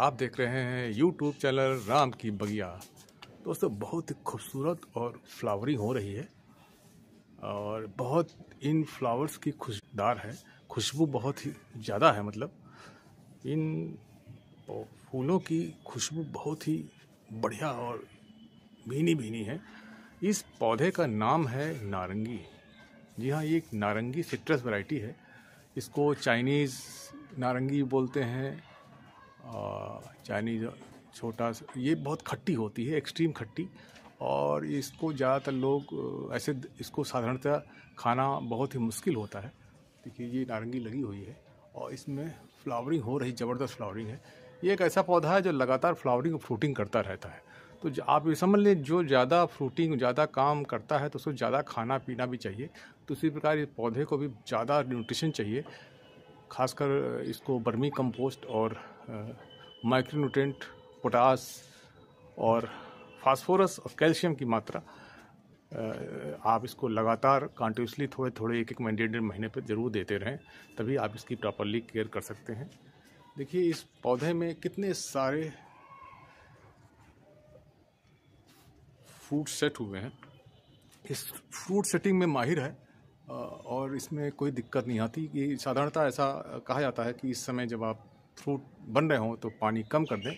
आप देख रहे हैं यूट्यूब चैनल राम की बगिया दोस्तों बहुत ही खूबसूरत और फ्लावरिंग हो रही है और बहुत इन फ्लावर्स की खुशदार है खुशबू बहुत ही ज़्यादा है मतलब इन फूलों की खुशबू बहुत ही बढ़िया और भीनी भीनी है इस पौधे का नाम है नारंगी जी हाँ ये एक नारंगी सिट्रस वैरायटी है इसको चाइनीज़ नारंगी बोलते हैं चाइनीज छोटा ये बहुत खट्टी होती है एक्सट्रीम खट्टी और इसको ज़्यादातर लोग ऐसे इसको साधारणतः खाना बहुत ही मुश्किल होता है देखिए ये नारंगी लगी हुई है और इसमें फ्लावरिंग हो रही ज़बरदस्त फ्लावरिंग है ये एक ऐसा पौधा है जो लगातार फ्लावरिंग और फ्रूटिंग करता रहता है तो आप ये समझ लें जो ज़्यादा फ्रूटिंग ज़्यादा काम करता है तो उसको ज़्यादा खाना पीना भी चाहिए तो उसी प्रकार इस पौधे को भी ज़्यादा न्यूट्रिशन चाहिए खासकर इसको बर्मी कंपोस्ट और माइक्रोन्यूट्रेंट पोटास और फास्फोरस और कैल्शियम की मात्रा आप इसको लगातार कॉन्टिन्यूसली थोड़े थोड़े एक एक महीने डेढ़ महीने पर ज़रूर देते रहें तभी आप इसकी प्रॉपरली केयर कर सकते हैं देखिए इस पौधे में कितने सारे फ्रूट सेट हुए हैं इस फ्रूट सेटिंग में माहिर है और इसमें कोई दिक्कत नहीं आती कि साधारणता ऐसा कहा जाता है कि इस समय जब आप फ्रूट बन रहे हों तो पानी कम कर दें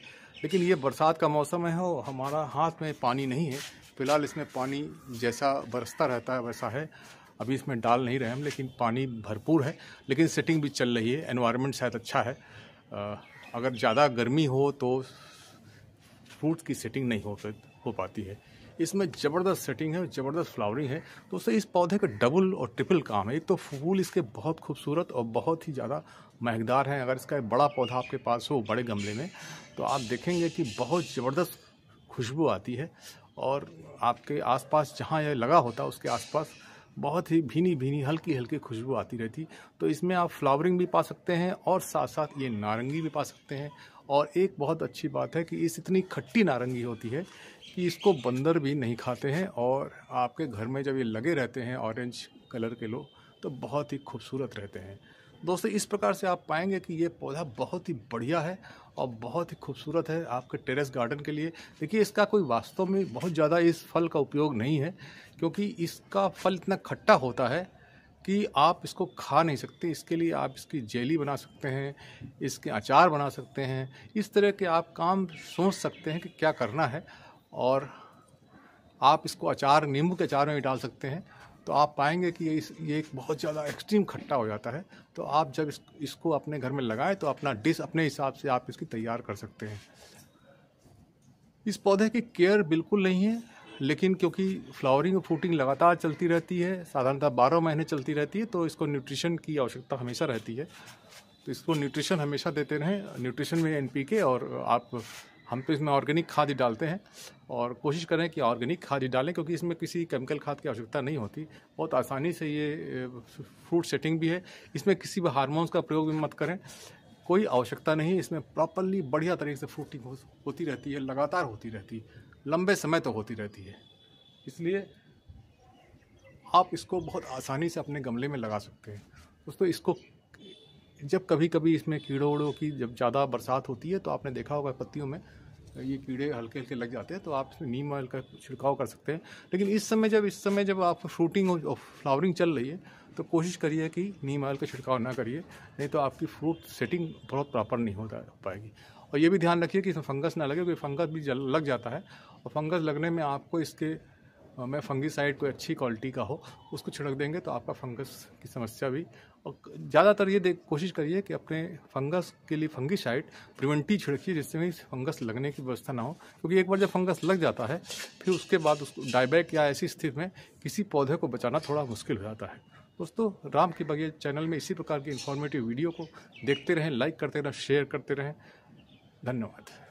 लेकिन ये बरसात का मौसम है और हमारा हाथ में पानी नहीं है फ़िलहाल इसमें पानी जैसा बरसता रहता है वैसा है अभी इसमें डाल नहीं रहे हम लेकिन पानी भरपूर है लेकिन सेटिंग भी चल रही है एनवायरनमेंट शायद अच्छा है अगर ज़्यादा गर्मी हो तो फ्रूट्स की सेटिंग नहीं हो हो पाती है इसमें ज़बरदस्त सेटिंग है ज़बरदस्त फ्लावरिंग है तो उससे इस पौधे का डबल और ट्रिपल काम है एक तो फूल इसके बहुत खूबसूरत और बहुत ही ज़्यादा महकदार हैं अगर इसका बड़ा पौधा आपके पास हो बड़े गमले में तो आप देखेंगे कि बहुत ज़बरदस्त खुशबू आती है और आपके आसपास जहाँ यह लगा होता है उसके आसपास बहुत ही भीनी भीनी हल्की हल्की खुशबू आती रहती तो इसमें आप फ्लावरिंग भी पा सकते हैं और साथ साथ ये नारंगी भी पा सकते हैं और एक बहुत अच्छी बात है कि इस इतनी खट्टी नारंगी होती है कि इसको बंदर भी नहीं खाते हैं और आपके घर में जब ये लगे रहते हैं ऑरेंज कलर के लोग तो बहुत ही खूबसूरत रहते हैं दोस्तों इस प्रकार से आप पाएंगे कि ये पौधा बहुत ही बढ़िया है और बहुत ही खूबसूरत है आपके टेरेस गार्डन के लिए देखिए इसका कोई वास्तव में बहुत ज़्यादा इस फल का उपयोग नहीं है क्योंकि इसका फल इतना खट्टा होता है कि आप इसको खा नहीं सकते इसके लिए आप इसकी जेली बना सकते हैं इसके अचार बना सकते हैं इस तरह के आप काम सोच सकते हैं कि क्या करना है और आप इसको अचार नींबू के अचार में भी डाल सकते हैं तो आप पाएंगे कि ये इस ये एक बहुत ज़्यादा एक्सट्रीम खट्टा हो जाता है तो आप जब इस, इसको अपने घर में लगाएं तो अपना डिश अपने हिसाब से आप इसकी तैयार कर सकते हैं इस पौधे की केयर बिल्कुल नहीं है लेकिन क्योंकि फ्लावरिंग और फ्रूटिंग लगातार चलती रहती है साधारणतः बारह महीने चलती रहती है तो इसको न्यूट्रिशन की आवश्यकता हमेशा रहती है तो इसको न्यूट्रिशन हमेशा देते रहें न्यूट्रिशन में एन और आप हम तो इसमें ऑर्गेनिक खाद ही डालते हैं और कोशिश करें कि ऑर्गेनिक खाद ही डालें क्योंकि इसमें किसी केमिकल खाद की आवश्यकता नहीं होती बहुत आसानी से ये फ्रूट सेटिंग भी है इसमें किसी भी हारमोन्स का प्रयोग भी मत करें कोई आवश्यकता नहीं इसमें प्रॉपरली बढ़िया तरीके से फ्रूटिंग हो, होती रहती है लगातार होती रहती है लंबे समय तो होती रहती है इसलिए आप इसको बहुत आसानी से अपने गमले में लगा सकते हैं दोस्तों इसको जब कभी कभी इसमें कीड़ों वड़ों की जब ज़्यादा बरसात होती है तो आपने देखा होगा पत्तियों में ये कीड़े हल्के हल्के लग जाते हैं तो आप इसमें नीम ऑयल का छिड़काव कर सकते हैं लेकिन इस समय जब इस समय जब आप फ्रूटिंग और फ्लावरिंग चल रही है तो कोशिश करिए कि नीम ऑयल का छिड़काव ना करिए नहीं तो आपकी फ्रूट सेटिंग बहुत प्रॉपर नहीं हो पाएगी और ये भी ध्यान रखिए कि इसमें फंगस ना लगे क्योंकि फंगस भी लग जाता है और फंगस लगने में आपको इसके में फंगीसाइड कोई अच्छी क्वालिटी का हो उसको छिड़क देंगे तो आपका फंगस की समस्या भी और ज़्यादातर ये देख कोशिश करिए कि अपने फंगस के लिए फंगीसाइड प्रिवेंटिव छिड़किए जिससे भी फंगस लगने की व्यवस्था ना हो क्योंकि एक बार जब फंगस लग जाता है फिर उसके बाद उसको डायबैक या ऐसी स्थिति में किसी पौधे को बचाना थोड़ा मुश्किल हो जाता है दोस्तों राम के बगैर चैनल में इसी प्रकार की इन्फॉर्मेटिव वीडियो को देखते रहें लाइक करते रहें शेयर करते रहें धन्यवाद